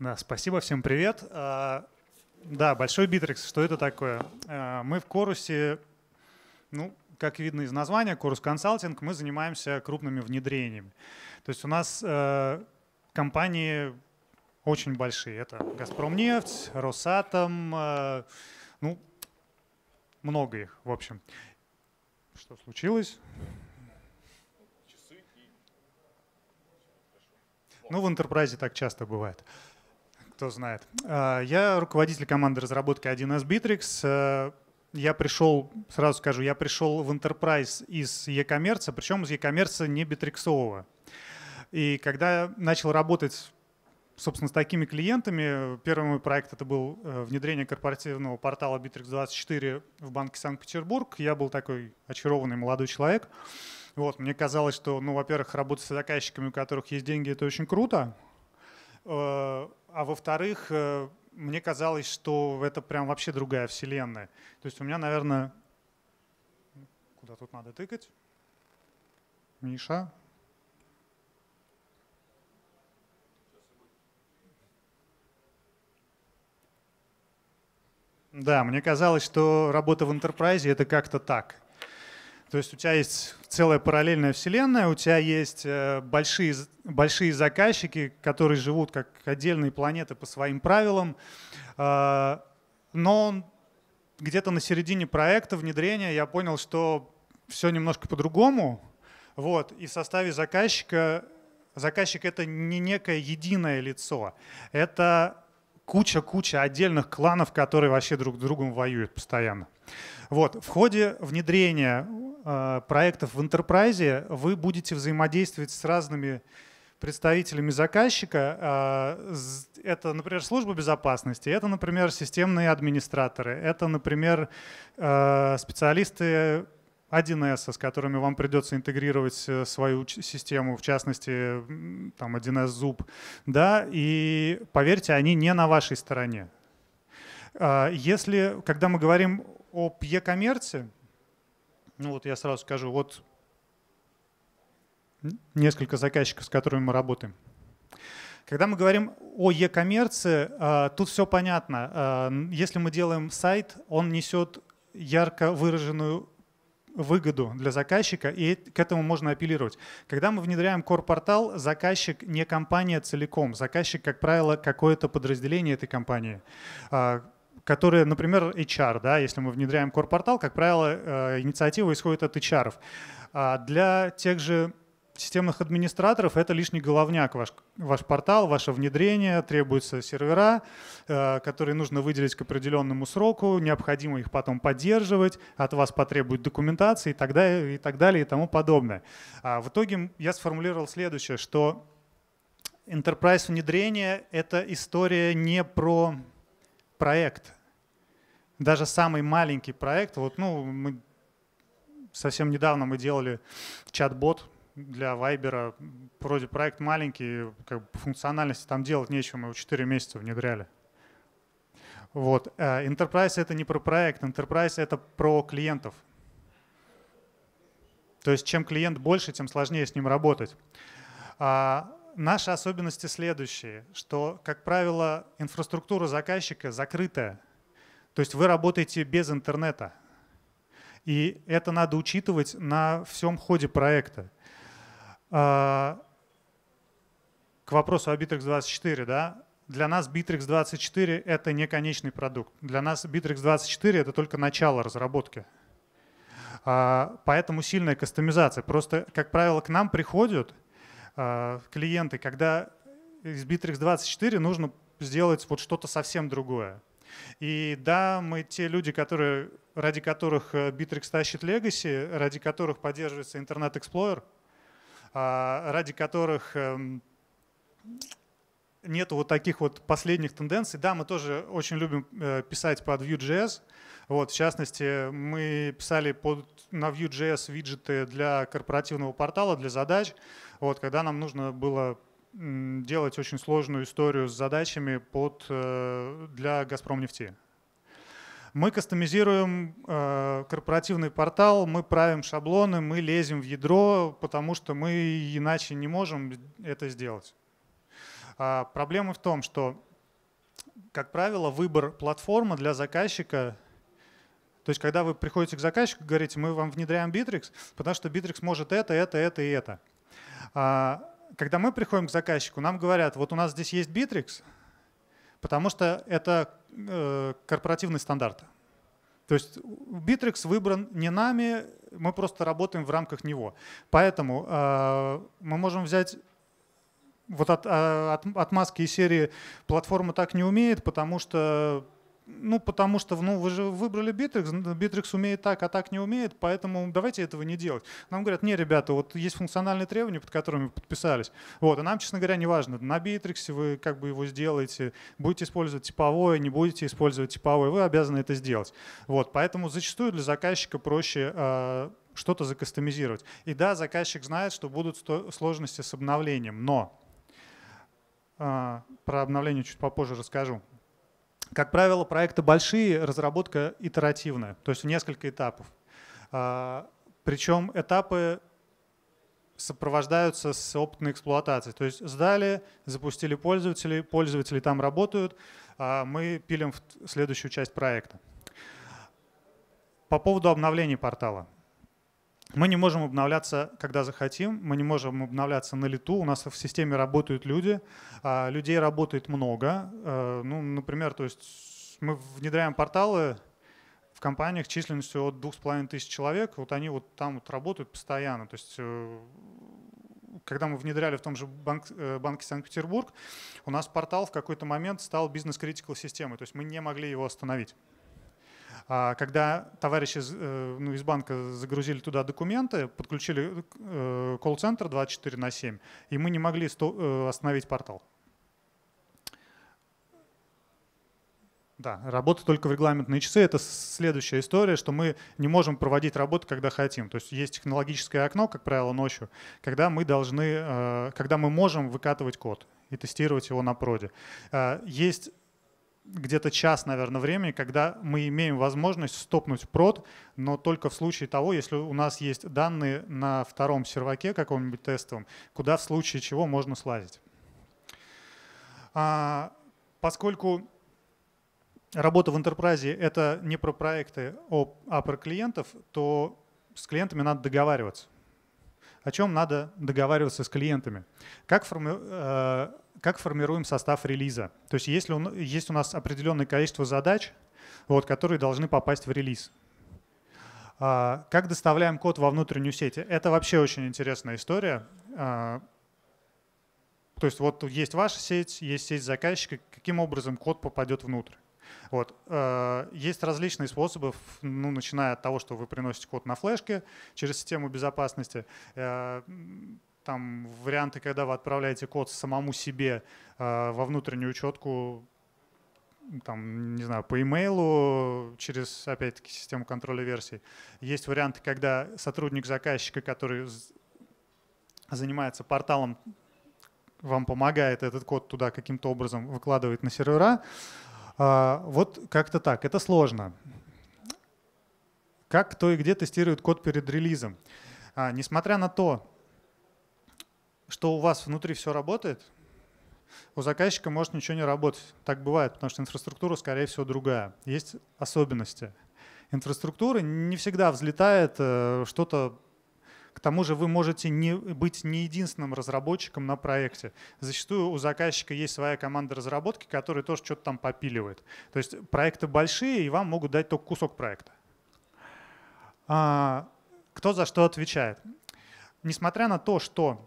Да, спасибо, всем привет. А, да, большой битрикс, что это такое? А, мы в Корусе, ну, как видно из названия, Корус Консалтинг, мы занимаемся крупными внедрениями. То есть у нас а, компании очень большие. Это «Газпромнефть», «Росатом», ну, много их, в общем. Что случилось? Ну, в интерпрайзе так часто бывает. Uh, кто знает. А, я руководитель команды разработки 1С Bittrex. Э, я пришел, сразу скажу, я пришел в Enterprise из e-commerce, причем из e-commerce не битриксового. И когда начал работать собственно, с такими клиентами. Первый мой проект это был э, внедрение корпоративного портала Bittrex24 в банке Санкт-Петербург. Я был такой очарованный молодой человек. Вот, мне казалось, что, ну, во-первых, работать с заказчиками, у которых есть деньги, это очень круто. Э, а во-вторых, э, мне казалось, что это прям вообще другая вселенная. То есть у меня, наверное, куда тут надо тыкать? Миша? Да, мне казалось, что работа в Enterprise это как-то так. То есть у тебя есть целая параллельная вселенная, у тебя есть э, большие, большие заказчики, которые живут как отдельные планеты по своим правилам, э, но где-то на середине проекта внедрения я понял, что все немножко по-другому. Вот, и в составе заказчика заказчик это не некое единое лицо. Это куча-куча отдельных кланов, которые вообще друг с другом воюют постоянно. Вот, в ходе внедрения Э, проектов в Enterprise вы будете взаимодействовать с разными представителями заказчика. Э, это, например, служба безопасности, это, например, системные администраторы, это, например, э, специалисты 1С, с которыми вам придется интегрировать свою систему, в частности, там 1С зуб, да, и поверьте, они не на вашей стороне. Если, когда мы говорим о e-коммерции, ну вот я сразу скажу, вот несколько заказчиков, с которыми мы работаем. Когда мы говорим о e-коммерции, а, тут все понятно. А, если мы делаем сайт, он несет ярко выраженную выгоду для заказчика, и к этому можно апеллировать. Когда мы внедряем core-портал, заказчик не компания целиком. Заказчик, как правило, какое-то подразделение этой компании. А, которые, например, HR, да, если мы внедряем core-портал, как правило, э, инициатива исходит от HR. А для тех же системных администраторов это лишний головняк. Ваш, ваш портал, ваше внедрение, требуются сервера, э, которые нужно выделить к определенному сроку, необходимо их потом поддерживать, от вас потребуют документации и так далее и, так далее, и тому подобное. А в итоге я сформулировал следующее, что enterprise внедрение — это история не про проект, даже самый маленький проект, вот, ну, мы совсем недавно мы делали чат-бот для Viber. Вроде проект маленький, как бы по функциональности там делать нечего, мы его 4 месяца внедряли. Вот. Э, Enterprise — это не про проект, Enterprise — это про клиентов. То есть чем клиент больше, тем сложнее с ним работать. А наши особенности следующие, что, как правило, инфраструктура заказчика закрытая — то есть вы работаете без интернета. И это надо учитывать на всем ходе проекта. А, к вопросу о Bittrex24, да, для нас Bittrex24 — это не конечный продукт. Для нас Bittrex24 — это только начало разработки. А, поэтому сильная кастомизация. Просто, как правило, к нам приходят а, клиенты, когда из Bittrex24 нужно сделать вот что-то совсем другое. И да, мы те люди, которые, ради которых э, Bittrex тащит Legacy, ради которых поддерживается Internet Explorer, а, ради которых эм, нет вот таких вот последних тенденций. Да, мы тоже очень любим э, писать под Vue.js. Вот, в частности, мы писали под, на Vue.js виджеты для корпоративного портала, для задач. Вот, когда нам нужно было делать очень сложную историю с задачами под, э, для «Газпромнефти». Мы кастомизируем э, корпоративный портал, мы правим шаблоны, мы лезем в ядро, потому что мы иначе не можем это сделать. А, проблема в том, что, как правило, выбор платформы для заказчика то есть, когда вы приходите к заказчику, говорите, мы вам внедряем Bittrex, потому что Bittrex может это, это, это и это. А, когда мы приходим к заказчику, нам говорят, вот у нас здесь есть Bittrex, потому что это э, корпоративный стандарт. То есть Bittrex выбран не нами, мы просто работаем в рамках него. Поэтому э, мы можем взять вот от, э, от, отмазки из серии «платформа так не умеет», потому что ну, потому что ну, вы же выбрали Bittrex, Bittrex умеет так, а так не умеет, поэтому давайте этого не делать. Нам говорят, не, ребята, вот есть функциональные требования, под которыми вы подписались. Вот, а нам, честно говоря, не важно, на Bittrex вы как бы его сделаете, будете использовать типовое, не будете использовать типовое, вы обязаны это сделать. Вот, поэтому зачастую для заказчика проще а, что-то закастомизировать. И да, заказчик знает, что будут сложности с обновлением, но э, про обновление чуть попозже расскажу. Как правило, проекты большие, разработка итеративная, то есть несколько этапов. А, Причем этапы сопровождаются с опытной эксплуатацией. То есть сдали, запустили пользователи, пользователи там работают, а мы пилим в следующую часть проекта. По поводу обновлений портала. Мы не можем обновляться, когда захотим, мы не можем обновляться на лету, у нас в системе работают люди, а, людей работает много. Э, ну, например, то есть мы внедряем порталы в компаниях численностью от 2500 человек, вот они вот там вот работают постоянно. То есть э, когда мы внедряли в том же банк, э, банке Санкт-Петербург, у нас портал в какой-то момент стал бизнес-критикал системой, то есть мы не могли его остановить. А когда товарищи э, ну, из банка загрузили туда документы, подключили э, колл-центр 24 на 7, и мы не могли э, остановить портал. Да, работа только в регламентные часы. Это следующая история, что мы не можем проводить работу, когда хотим. То есть есть технологическое окно, как правило, ночью, когда мы должны, когда мы можем выкатывать код и тестировать его на проде. Есть где-то час, наверное, времени, когда мы имеем возможность стопнуть прод, но только в случае того, если у нас есть данные на втором серваке каком-нибудь тестовом, куда в случае чего можно слазить. А, поскольку работа в enterprise это не про проекты, а, а про клиентов, то с клиентами надо договариваться о чем надо договариваться с клиентами. Как, форми, э, как формируем состав релиза? То есть если у, есть у нас определенное количество задач, вот, которые должны попасть в релиз. А, как доставляем код во внутреннюю сеть? Это вообще очень интересная история. А, то есть вот есть ваша сеть, есть сеть заказчика, каким образом код попадет внутрь. Вот. Э, есть различные способы, ну, начиная от того, что вы приносите код на флешке через систему безопасности, э, там варианты, когда вы отправляете код самому себе э, во внутреннюю учетку там, не знаю, по имейлу через, опять-таки, систему контроля версий. Есть варианты, когда сотрудник заказчика, который занимается порталом, вам помогает этот код туда каким-то образом выкладывает на сервера. А, вот как-то так. Это сложно. Как, кто и где тестирует код перед релизом? А, несмотря на то, что у вас внутри все работает, у заказчика может ничего не работать. Так бывает, потому что инфраструктура, скорее всего, другая. Есть особенности. Инфраструктура не всегда взлетает, э, что-то к тому же вы можете не, быть не единственным разработчиком на проекте. Зачастую у заказчика есть своя команда разработки, которая тоже что-то там попиливает. То есть проекты большие, и вам могут дать только кусок проекта. А, кто за что отвечает? Несмотря на то, что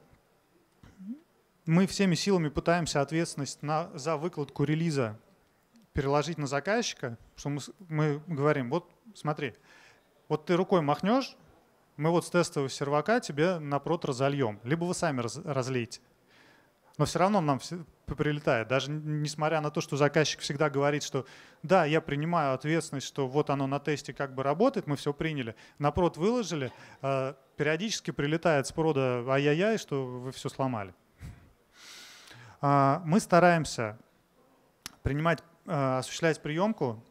мы всеми силами пытаемся ответственность на, за выкладку релиза переложить на заказчика, что мы, мы говорим, вот смотри, вот ты рукой махнешь, мы вот с тестового сервака тебе на прот разольем, либо вы сами раз, разлейте. Но все равно нам прилетает, даже несмотря на то, что заказчик всегда говорит, что да, я принимаю ответственность, что вот оно на тесте как бы работает, мы все приняли, на прод выложили, а периодически прилетает с прода ай-яй-яй, что вы все сломали. А, мы стараемся принимать, а, осуществлять приемку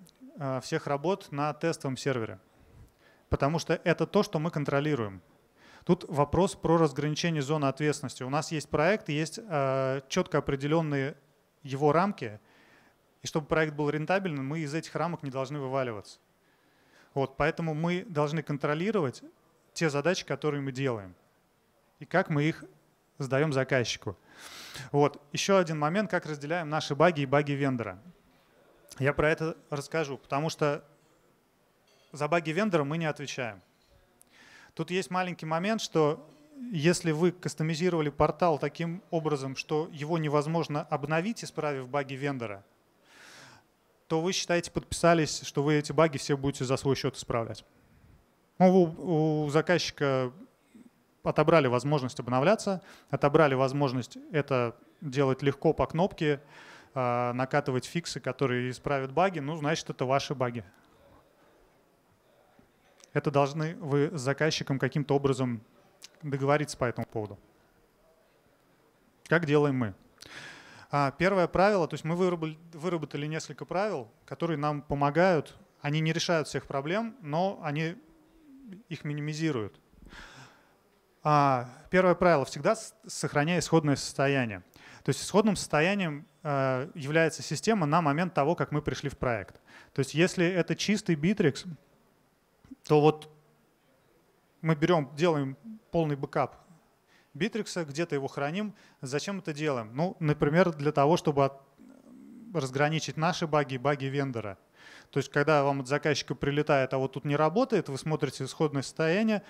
всех работ на тестовом сервере потому что это то, что мы контролируем. Тут вопрос про разграничение зоны ответственности. У нас есть проект, есть э, четко определенные его рамки, и чтобы проект был рентабельным, мы из этих рамок не должны вываливаться. Вот, поэтому мы должны контролировать те задачи, которые мы делаем, и как мы их сдаем заказчику. Вот. Еще один момент, как разделяем наши баги и баги вендора. Я про это расскажу, потому что за баги вендора мы не отвечаем. Тут есть маленький момент, что если вы кастомизировали портал таким образом, что его невозможно обновить, исправив баги вендора, то вы, считаете, подписались, что вы эти баги все будете за свой счет исправлять. Ну, у, у заказчика отобрали возможность обновляться, отобрали возможность это делать легко по кнопке, а, накатывать фиксы, которые исправят баги, ну, значит, это ваши баги это должны вы с заказчиком каким-то образом договориться по этому поводу. Как делаем мы? А, первое правило, то есть мы выработали несколько правил, которые нам помогают. Они не решают всех проблем, но они их минимизируют. А, первое правило всегда сохраняй исходное состояние. То есть исходным состоянием э, является система на момент того, как мы пришли в проект. То есть если это чистый битрикс, то вот мы берем, делаем полный бэкап битрикса, где-то его храним. Зачем это делаем? Ну, например, для того, чтобы от, разграничить наши баги и баги вендора. То есть, когда вам от заказчика прилетает, а вот тут не работает, вы смотрите исходное состояние,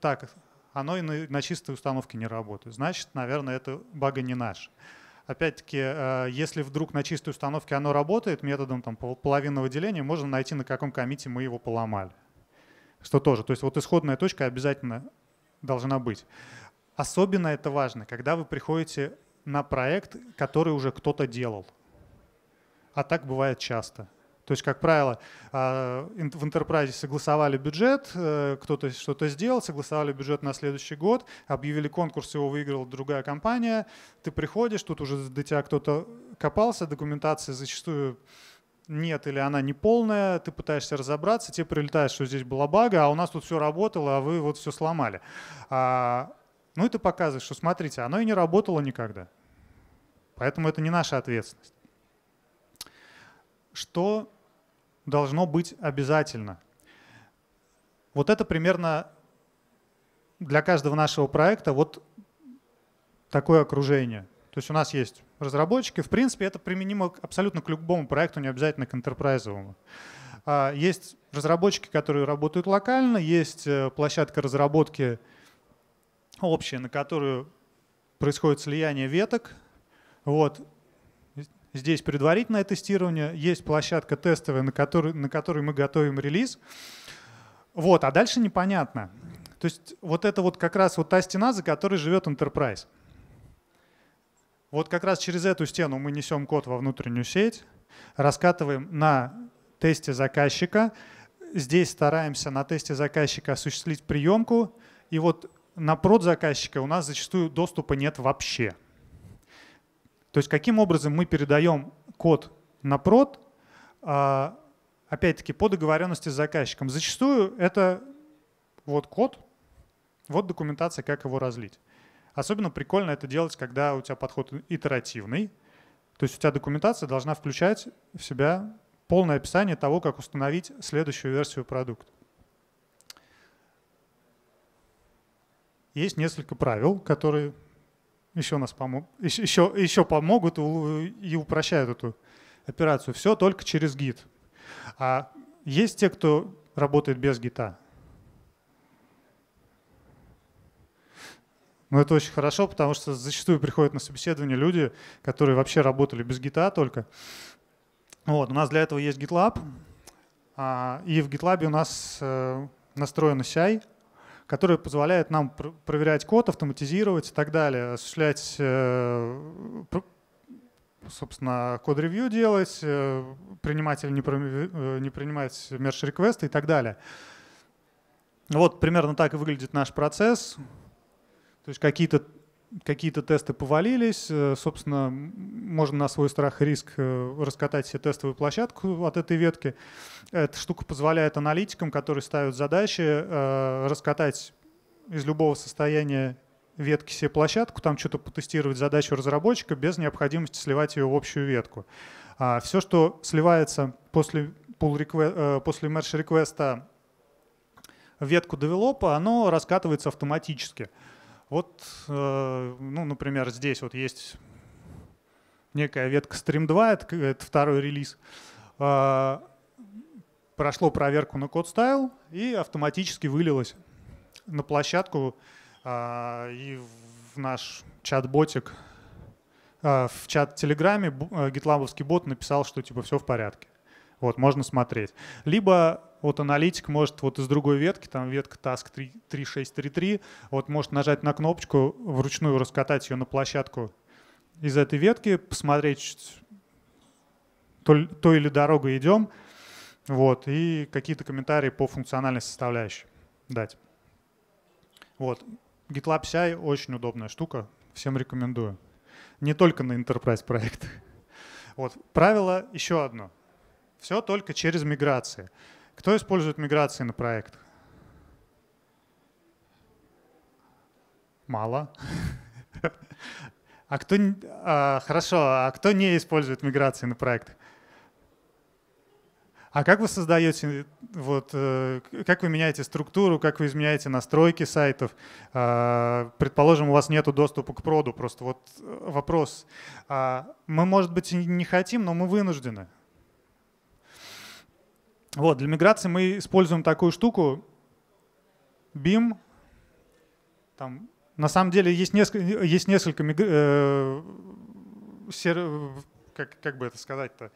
так, оно и на, на чистой установке не работает. Значит, наверное, это бага не наш. Опять-таки, э, если вдруг на чистой установке оно работает методом там, половинного деления, можно найти, на каком комите мы его поломали. Что тоже. То есть вот исходная точка обязательно должна быть. Особенно это важно, когда вы приходите на проект, который уже кто-то делал. А так бывает часто. То есть, как правило, а, в Enterprise согласовали бюджет, э, кто-то что-то сделал, согласовали бюджет на следующий год, объявили конкурс, его выиграла другая компания. Ты приходишь, тут уже до тебя кто-то копался, документация зачастую нет или она не полная, ты пытаешься разобраться, тебе прилетает, что здесь была бага, а у нас тут все работало, а вы вот все сломали. А, ну и ты показываешь, что смотрите, оно и не работало никогда. Поэтому это не наша ответственность. Что должно быть обязательно? Вот это примерно для каждого нашего проекта вот такое окружение. То есть у нас есть разработчики. В принципе, это применимо абсолютно к любому проекту, не обязательно к интерпрайзовому. А, есть разработчики, которые работают локально, есть э, площадка разработки общая, на которую происходит слияние веток. Вот. Здесь предварительное тестирование, есть площадка тестовая, на которой, на которой мы готовим релиз. Вот, а дальше непонятно. То есть вот это вот как раз вот та стена, за которой живет Enterprise. Вот как раз через эту стену мы несем код во внутреннюю сеть, раскатываем на тесте заказчика. Здесь стараемся на тесте заказчика осуществить приемку. И вот на прод заказчика у нас зачастую доступа нет вообще. То есть каким образом мы передаем код на прод, а, опять-таки по договоренности с заказчиком. Зачастую это вот код, вот документация, как его разлить. Особенно прикольно это делать, когда у тебя подход итеративный. То есть у тебя документация должна включать в себя полное описание того, как установить следующую версию продукта. Есть несколько правил, которые еще нас помог, еще, еще, помогут и упрощают эту операцию. Все только через гид. А есть те, кто работает без гита. Но это очень хорошо, потому что зачастую приходят на собеседование люди, которые вообще работали без гита только. Вот, у нас для этого есть GitLab, а, и в GitLab у нас э, настроен CI, который позволяет нам проверять код, автоматизировать и так далее, осуществлять, э, собственно, код-ревью делать, э, принимать или не, не принимать мерч-реквесты и так далее. Вот примерно так и выглядит наш процесс. То есть какие-то какие-то тесты повалились, э, собственно, можно на свой страх и риск э, раскатать себе тестовую площадку от этой ветки. Эта штука позволяет аналитикам, которые ставят задачи, э, раскатать из любого состояния ветки себе площадку, там что-то потестировать задачу разработчика без необходимости сливать ее в общую ветку. А все, что сливается после, pull request, после merge реквеста ветку девелопа, оно раскатывается автоматически. Вот, э, ну, например, здесь вот есть некая ветка Stream 2, это, это второй релиз. А, прошло проверку на код стайл и автоматически вылилось на площадку а, и в наш чат-ботик, а, в чат Телеграме э, гитлабовский бот написал, что типа все в порядке. Вот, можно смотреть. Либо вот аналитик может вот из другой ветки, там ветка Task 3633, вот может нажать на кнопочку, вручную раскатать ее на площадку из этой ветки, посмотреть, то, то или дорогу идем, вот, и какие-то комментарии по функциональной составляющей дать. Вот. GitLab CI очень удобная штука, всем рекомендую. Не только на enterprise проектах. Вот. Правило еще одно — все только через миграции. Кто использует миграции на проект? Мало. А кто, а, хорошо, а кто не использует миграции на проект? А как вы создаете, вот, э, как вы меняете структуру, как вы изменяете настройки сайтов? А, предположим, у вас нет доступа к проду, просто вот э, вопрос. А, мы, может быть, и не хотим, но мы вынуждены. Вот, для миграции мы используем такую штуку BIM. Там, на самом деле есть несколько, есть несколько э, сер, как, как бы это сказать-то,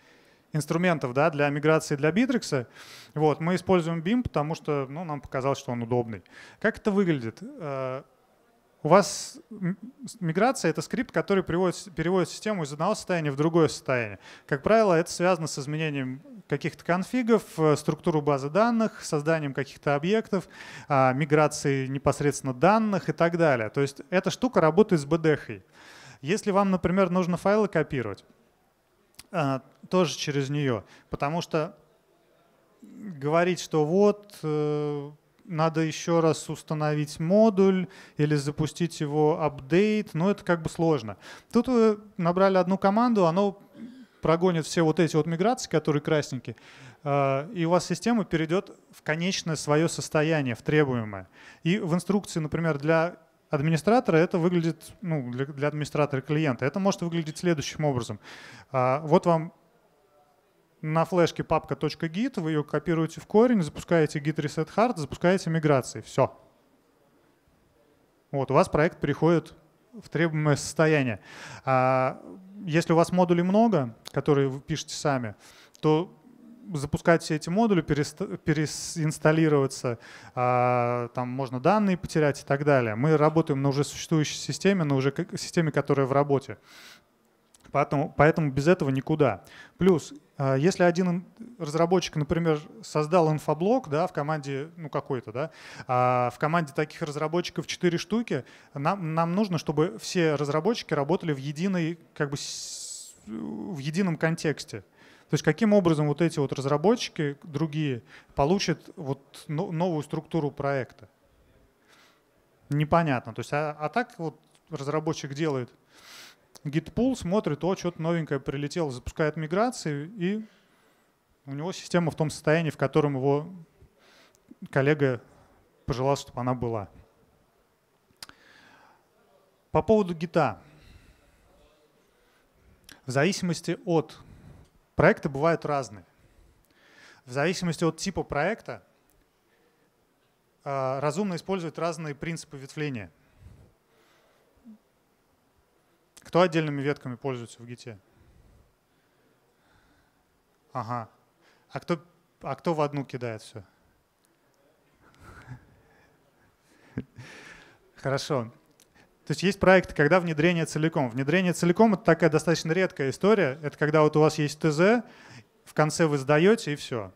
инструментов да, для миграции для Bittrex. Вот, мы используем BIM, потому что ну, нам показалось, что он удобный. Как это выглядит? Э, у вас миграция — это скрипт, который приводит, переводит систему из одного состояния в другое состояние. Как правило, это связано с изменением каких-то конфигов, э, структуру базы данных, созданием каких-то объектов, а, миграцией непосредственно данных и так далее. То есть эта штука работает с БДХ. Если вам, например, нужно файлы копировать, а, тоже через нее, потому что говорить, что вот э, надо еще раз установить модуль или запустить его апдейт, но это как бы сложно. Тут вы набрали одну команду, оно прогонит все вот эти вот миграции, которые красненькие, а, и у вас система перейдет в конечное свое состояние, в требуемое. И в инструкции, например, для администратора это выглядит, ну, для, для администратора клиента, это может выглядеть следующим образом. А, вот вам на флешке папка.git, вы ее копируете в корень, запускаете git reset hard, запускаете миграции. Все. Вот, у вас проект приходит в требуемое состояние. А если у вас модулей много, которые вы пишете сами, то запускать все эти модули, переинсталлироваться, а, там можно данные потерять и так далее. Мы работаем на уже существующей системе, на уже системе, которая в работе. Поэтому, поэтому без этого никуда. Плюс а, если один разработчик, например, создал инфоблок да, в команде, ну какой-то, да, а, в команде таких разработчиков 4 штуки, нам, нам нужно, чтобы все разработчики работали в единой, как бы, в едином контексте. То есть каким образом вот эти вот разработчики другие получат вот новую структуру проекта? Непонятно. То есть, а, а так вот разработчик делает – Gitpool смотрит, о, что-то новенькое прилетело, запускает миграцию и у него система в том состоянии, в котором его коллега пожелал, чтобы она была. По поводу гита. В зависимости от проекта бывают разные. В зависимости от типа проекта а, разумно использовать разные принципы ветвления – кто отдельными ветками пользуется в гите? Ага. А кто, а кто в одну кидает все? Хорошо. То есть есть проекты, когда внедрение целиком. Внедрение целиком — это такая достаточно редкая история. Это когда вот у вас есть ТЗ, в конце вы сдаете и все.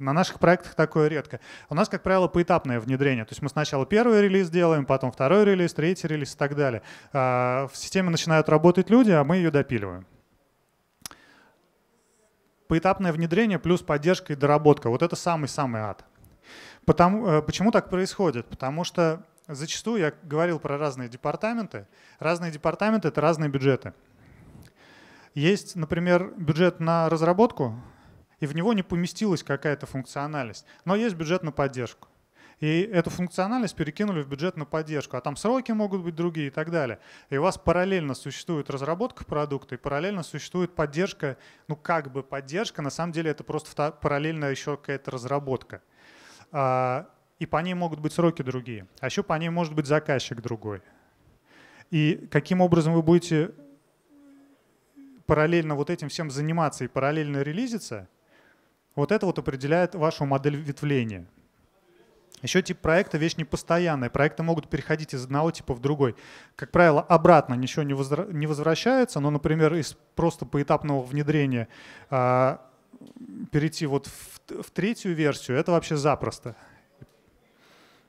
На наших проектах такое редко. У нас, как правило, поэтапное внедрение. То есть мы сначала первый релиз делаем, потом второй релиз, третий релиз и так далее. А, в системе начинают работать люди, а мы ее допиливаем. Поэтапное внедрение плюс поддержка и доработка. Вот это самый-самый ад. Потому, э, почему так происходит? Потому что зачастую я говорил про разные департаменты. Разные департаменты — это разные бюджеты. Есть, например, бюджет на разработку, и в него не поместилась какая-то функциональность. Но есть бюджет на поддержку. И эту функциональность перекинули в бюджет на поддержку, а там сроки могут быть другие и так далее. И у вас параллельно существует разработка продукта, и параллельно существует поддержка, ну как бы поддержка, на самом деле это просто параллельно еще какая-то разработка а, и по ней могут быть сроки другие. А еще по ней может быть заказчик другой. И каким образом вы будете параллельно вот этим всем заниматься и параллельно релизиться – вот это вот определяет вашу модель ветвления. Еще тип проекта — вещь непостоянная. Проекты могут переходить из одного типа в другой. Как правило, обратно ничего не, возра- не возвращается, но, например, из просто поэтапного внедрения э, перейти вот в, в третью версию — это вообще запросто.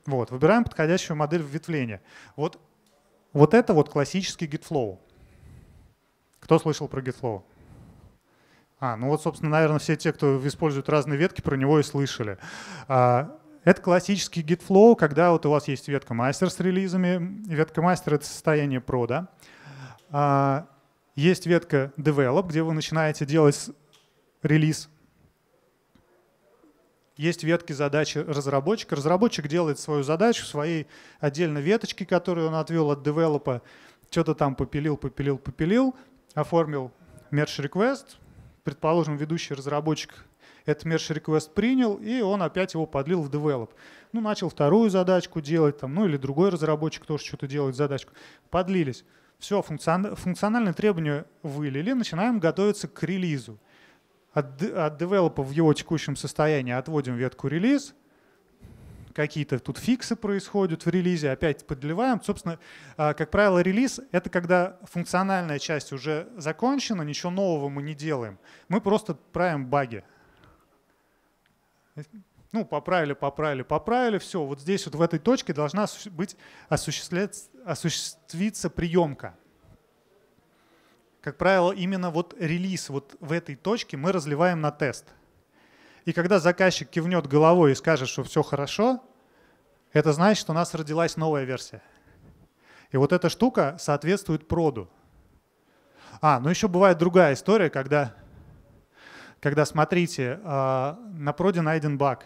Вот, выбираем подходящую модель ветвления. Вот, вот это вот классический GitFlow. Кто слышал про GitFlow? А, ну вот, собственно, наверное, все те, кто использует разные ветки, про него и слышали. А, это классический git flow, когда вот у вас есть ветка мастер с релизами. Ветка мастер — это состояние прода. А, есть ветка develop, где вы начинаете делать релиз. Есть ветки задачи разработчика. Разработчик делает свою задачу в своей отдельной веточке, которую он отвел от девелопа. Что-то там попилил, попилил, попилил, оформил merge request, предположим, ведущий разработчик этот merge request принял, и он опять его подлил в develop. Ну, начал вторую задачку делать, там, ну или другой разработчик тоже что-то делает задачку. Подлились. Все, функциональные требования вылили, начинаем готовиться к релизу. От, от девелопа в его текущем состоянии отводим ветку релиз, какие-то тут фиксы происходят в релизе, опять подливаем. Собственно, а, как правило, релиз — это когда функциональная часть уже закончена, ничего нового мы не делаем. Мы просто правим баги. Ну, поправили, поправили, поправили, все. Вот здесь вот в этой точке должна быть осуществиться приемка. Как правило, именно вот релиз вот в этой точке мы разливаем на тест — и когда заказчик кивнет головой и скажет, что все хорошо, это значит, что у нас родилась новая версия. И вот эта штука соответствует проду. А, ну еще бывает другая история, когда, когда смотрите, а, на проде найден баг.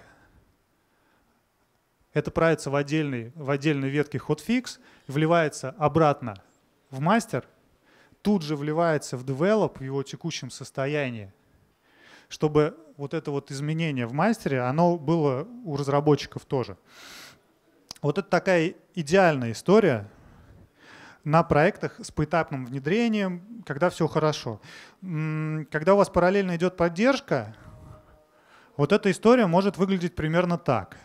Это правится в, отдельный, в отдельной ветке hotfix, вливается обратно в мастер, тут же вливается в develop в его текущем состоянии, чтобы вот это вот изменение в мастере, оно было у разработчиков тоже. Вот это такая идеальная история на проектах с поэтапным внедрением, когда все хорошо. Когда у вас параллельно идет поддержка, вот эта история может выглядеть примерно так.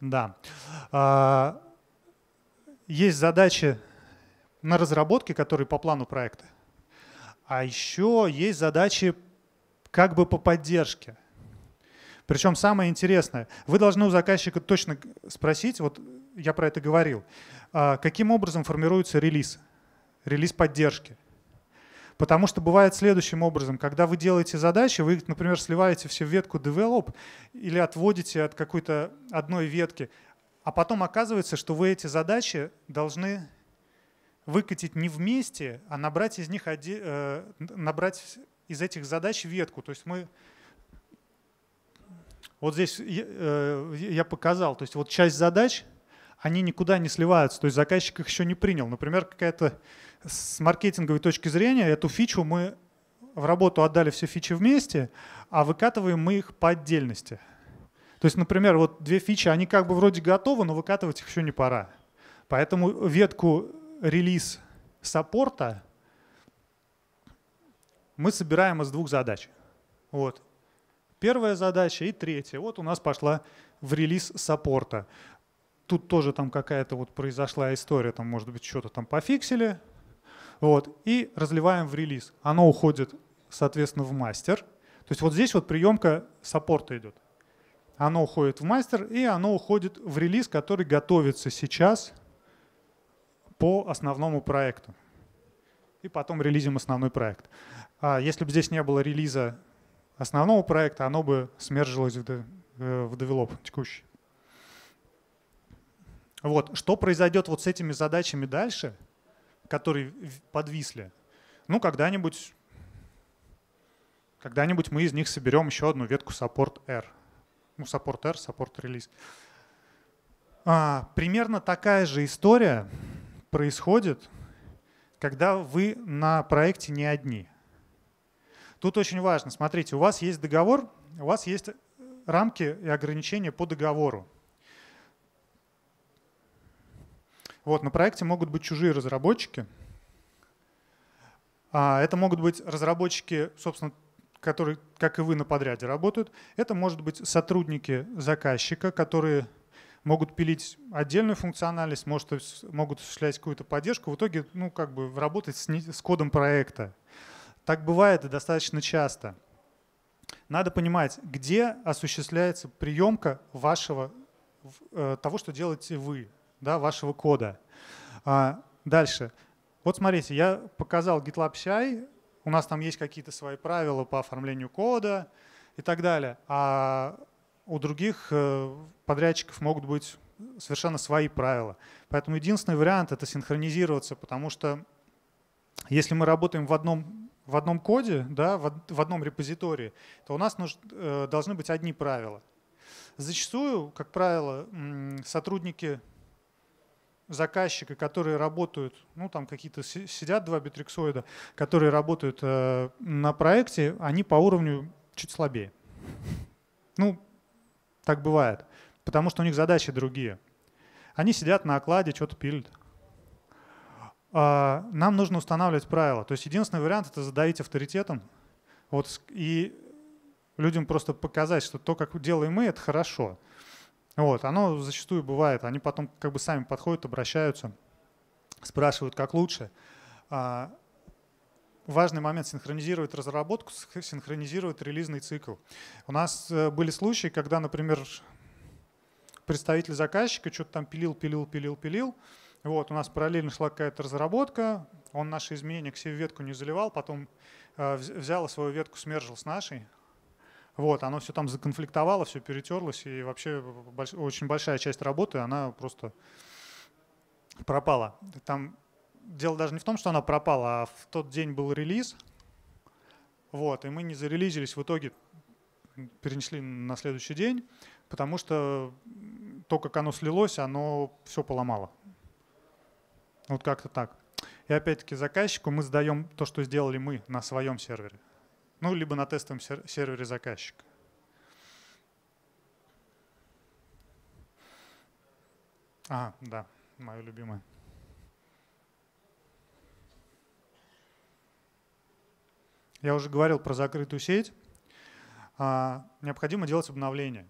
Да. А, есть задачи на разработке, которые по плану проекта. А еще есть задачи как бы по поддержке. Причем самое интересное, вы должны у заказчика точно спросить, вот я про это говорил, а, каким образом формируется релиз, релиз поддержки. Потому что бывает следующим образом, когда вы делаете задачи, вы например, сливаете все в ветку develop или отводите от какой-то одной ветки, а потом оказывается, что вы эти задачи должны выкатить не вместе, а набрать из них оде... Э, набрать из этих задач ветку. То есть мы вот здесь э, я показал, то есть вот часть задач, они никуда не сливаются, то есть заказчик их еще не принял. Например, какая-то с маркетинговой точки зрения эту фичу мы в работу отдали все фичи вместе, а выкатываем мы их по отдельности. То есть, например, вот две фичи, они как бы вроде готовы, но выкатывать их еще не пора. Поэтому ветку релиз саппорта мы собираем из двух задач. Вот. Первая задача и третья. Вот у нас пошла в релиз саппорта. Тут тоже там какая-то вот произошла история, там, может быть, что-то там пофиксили. Вот. И разливаем в релиз. Оно уходит, соответственно, в мастер. То есть вот здесь вот приемка саппорта идет. Оно уходит в мастер, и оно уходит в релиз, который готовится сейчас по основному проекту. И потом релизим основной проект. А если бы здесь не было релиза основного проекта, оно бы смержилось в, де, э, в девелоп текущий. Вот. Что произойдет вот с этими задачами дальше, которые подвисли? Ну, когда-нибудь когда-нибудь мы из них соберем еще одну ветку Support R. Ну, Support R, Support Release. А, примерно такая же история происходит, когда вы на проекте не одни – Тут очень важно, смотрите, у вас есть договор, у вас есть рамки и ограничения по договору. Вот, на проекте могут быть чужие разработчики. А, это могут быть разработчики, собственно, которые, как и вы, на подряде работают. Это может быть сотрудники заказчика, которые могут пилить отдельную функциональность, может, могут осуществлять какую-то поддержку. В итоге, ну, как бы работать с, с кодом проекта. Так бывает достаточно часто. Надо понимать, где осуществляется приемка вашего, э, того, что делаете вы, да, вашего кода. А, дальше. Вот смотрите, я показал GitLab CI, у нас там есть какие-то свои правила по оформлению кода и так далее. А у других э, подрядчиков могут быть совершенно свои правила. Поэтому единственный вариант — это синхронизироваться, потому что если мы работаем в одном в одном коде, да, в, в одном репозитории, то у нас нуж, э, должны быть одни правила. Зачастую, как правило, сотрудники заказчика, которые работают, ну там какие-то сидят два битриксоида, которые работают э, на проекте, они по уровню чуть слабее. Ну, так бывает, потому что у них задачи другие. Они сидят на окладе, что-то пилят. А, нам нужно устанавливать правила. То есть единственный вариант — это задавить авторитетом вот, и людям просто показать, что то, как делаем мы, это хорошо. Вот, оно зачастую бывает. Они потом как бы сами подходят, обращаются, спрашивают, как лучше. А, важный момент — синхронизировать разработку, синхронизировать релизный цикл. У нас э, были случаи, когда, например, представитель заказчика что-то там пилил, пилил, пилил, пилил, пилил вот, у нас параллельно шла какая-то разработка, он наши изменения к себе ветку не заливал, потом э, взял свою ветку, смержил с нашей. Вот, оно все там законфликтовало, все перетерлось, и вообще больш, очень большая часть работы, она просто пропала. Там дело даже не в том, что она пропала, а в тот день был релиз, вот, и мы не зарелизились в итоге, перенесли на следующий день, потому что то, как оно слилось, оно все поломало. Вот как-то так. И опять-таки заказчику мы сдаем то, что сделали мы на своем сервере. Ну, либо на тестовом сервере заказчика. А, да, мое любимое. Я уже говорил про закрытую сеть. А, необходимо делать обновления.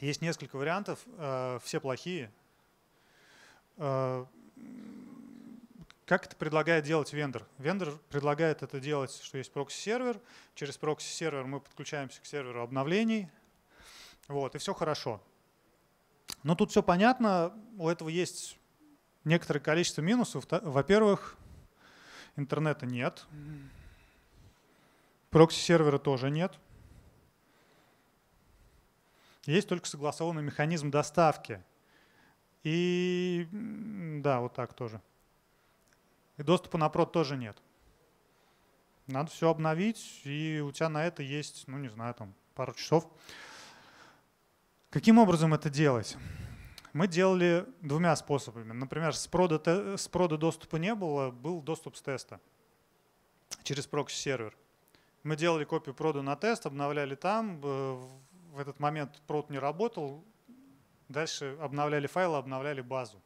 Есть несколько вариантов, э, все плохие. Э, как это предлагает делать вендор? Вендор предлагает это делать, что есть прокси-сервер. Через прокси-сервер мы подключаемся к серверу обновлений. Вот, и все хорошо. Но тут все понятно. У этого есть некоторое количество минусов. Во-первых, интернета нет. Прокси-сервера тоже нет. Есть только согласованный механизм доставки – и да, вот так тоже. И доступа на прод тоже нет. Надо все обновить, и у тебя на это есть, ну не знаю, там пару часов. Каким образом это делать? Мы делали двумя способами. Например, с прода, с прода доступа не было, был доступ с теста через прокси-сервер. Мы делали копию прода на тест, обновляли там. Э, в этот момент прод не работал, Дальше обновляли файлы, обновляли базу.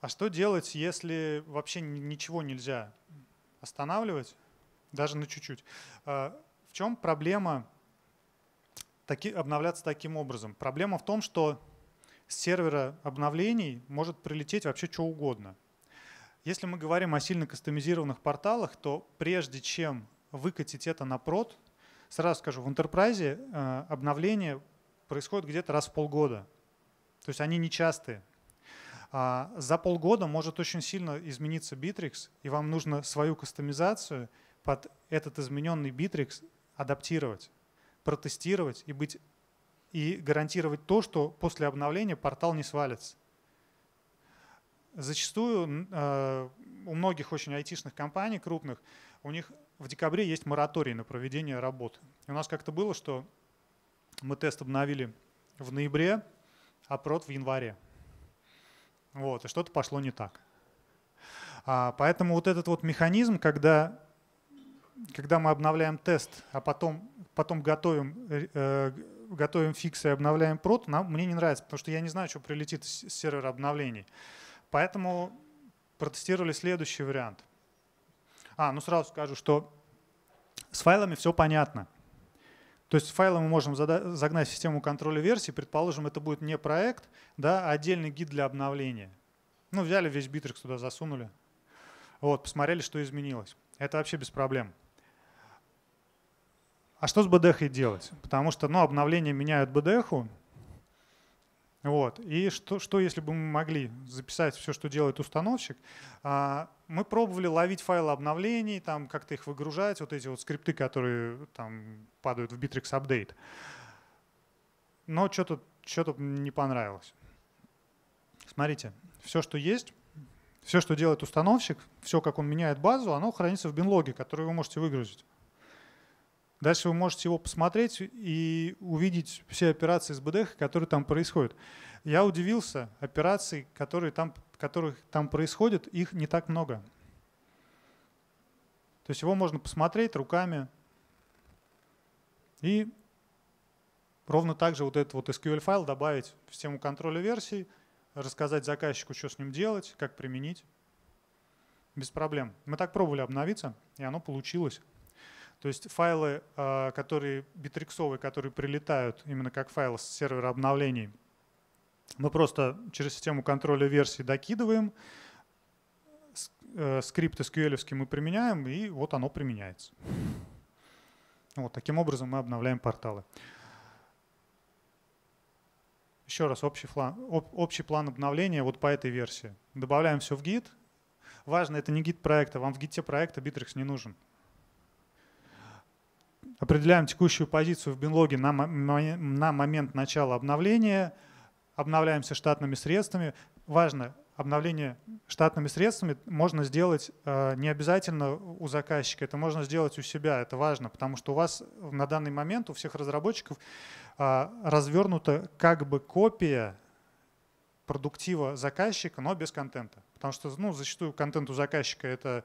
А что делать, если вообще ничего нельзя останавливать, даже на чуть-чуть? А, в чем проблема таки, обновляться таким образом? Проблема в том, что с сервера обновлений может прилететь вообще что угодно. Если мы говорим о сильно кастомизированных порталах, то прежде чем выкатить это на прод, сразу скажу, в Enterprise э, обновление происходят где-то раз в полгода. То есть они нечастые. А, за полгода может очень сильно измениться битрикс, и вам нужно свою кастомизацию под этот измененный битрикс адаптировать, протестировать и, быть, и гарантировать то, что после обновления портал не свалится. Зачастую а, у многих очень айтишных компаний крупных, у них в декабре есть мораторий на проведение работы. И у нас как-то было, что мы тест обновили в ноябре, а прод в январе. Вот, и что-то пошло не так. А, поэтому вот этот вот механизм, когда, когда мы обновляем тест, а потом, потом готовим, э, э готовим фиксы и обновляем прод, нам, мне не нравится, потому что я не знаю, что прилетит с сервера обновлений. Поэтому протестировали следующий вариант. А, ну сразу скажу, что с файлами все понятно. То есть файлы мы можем загнать в систему контроля версий. Предположим, это будет не проект, да, а отдельный гид для обновления. Ну, взяли весь битрикс туда засунули. Вот, посмотрели, что изменилось. Это вообще без проблем. А что с BDH делать? Потому что ну, обновления меняют BDH, вот. И что, что, если бы мы могли записать все, что делает установщик? А, мы пробовали ловить файлы обновлений, там как-то их выгружать, вот эти вот скрипты, которые там падают в Bittrex Update. Но что-то что не понравилось. Смотрите, все, что есть, все, что делает установщик, все, как он меняет базу, оно хранится в бинлоге, который вы можете выгрузить. Дальше вы можете его посмотреть и увидеть все операции с БДХ, которые там происходят. Я удивился, операций, которые там, которых там происходят, их не так много. То есть его можно посмотреть руками. И ровно так же вот этот вот SQL-файл добавить в систему контроля версий, рассказать заказчику, что с ним делать, как применить. Без проблем. Мы так пробовали обновиться, и оно получилось. То есть файлы, а, которые битриксовые, которые прилетают именно как файлы с сервера обновлений, мы просто через систему контроля версий докидываем, э, скрипт SQL мы применяем, и вот оно применяется. Вот таким образом мы обновляем порталы. Еще раз общий план, об, общий план обновления вот по этой версии. Добавляем все в гид. Важно, это не гид проекта. Вам в гите проекта Bittrex не нужен. Определяем текущую позицию в бинлоге на, на момент начала обновления. Обновляемся штатными средствами. Важно, обновление штатными средствами можно сделать э, не обязательно у заказчика, это можно сделать у себя, это важно, потому что у вас на данный момент у всех разработчиков э, развернута как бы копия продуктива заказчика, но без контента. Потому что ну, зачастую контент у заказчика это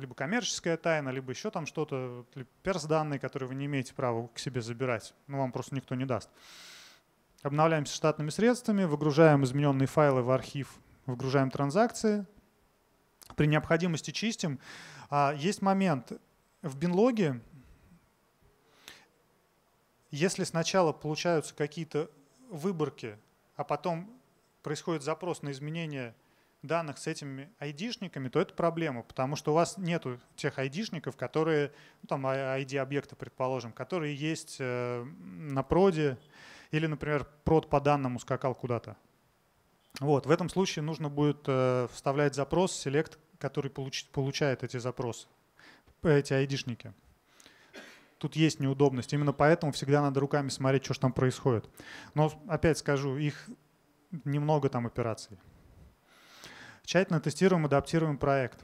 либо коммерческая тайна, либо еще там что-то, перс данные, которые вы не имеете права к себе забирать, ну вам просто никто не даст. Обновляемся штатными средствами, выгружаем измененные файлы в архив, выгружаем транзакции, при необходимости чистим. А, есть момент, в бинлоге, если сначала получаются какие-то выборки, а потом происходит запрос на изменение данных с этими айдишниками, то это проблема, потому что у вас нет тех айдишников, которые, ну, там ID а, объекта, предположим, которые есть э, на проде или, например, прод по данному скакал куда-то. Вот, в этом случае нужно будет э, вставлять запрос, селект, который получ, получает эти запросы, эти айдишники. Тут есть неудобность. Именно поэтому всегда надо руками смотреть, что же там происходит. Но опять скажу, их немного там операций. Тщательно тестируем, адаптируем проект.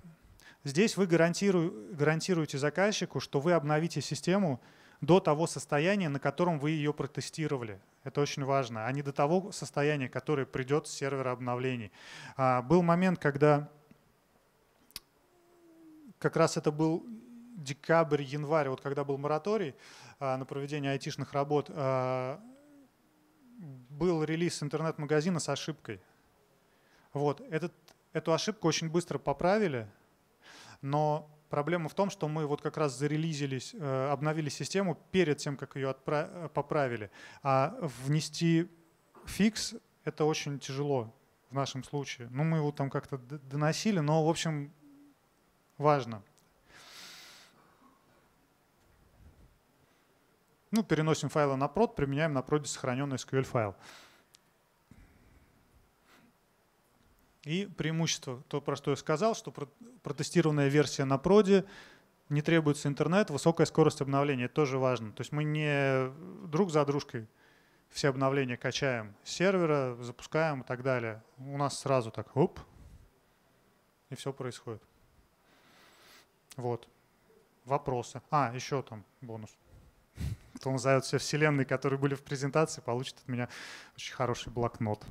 Здесь вы гарантируете заказчику, что вы обновите систему до того состояния, на котором вы ее протестировали. Это очень важно, а не до того состояния, которое придет с сервера обновлений. А, был момент, когда как раз это был декабрь, январь, вот когда был мораторий а, на проведение айтишных работ, а, был релиз интернет-магазина с ошибкой. Вот, этот Эту ошибку очень быстро поправили, но проблема в том, что мы вот как раз зарелизились, э, обновили систему перед тем, как ее э, поправили. А внести фикс — это очень тяжело в нашем случае. Ну, мы его там как-то доносили, но, в общем, важно. Ну, переносим файлы на прод, применяем на проде сохраненный SQL файл. И преимущество, то, про что я сказал, что протестированная версия на проде, не требуется интернет, высокая скорость обновления, это тоже важно. То есть мы не друг за дружкой все обновления качаем с сервера, запускаем и так далее. У нас сразу так, оп, и все происходит. Вот. Вопросы. А, еще там бонус. Кто назовет все вселенные, которые были в презентации, получит от меня очень хороший блокнот.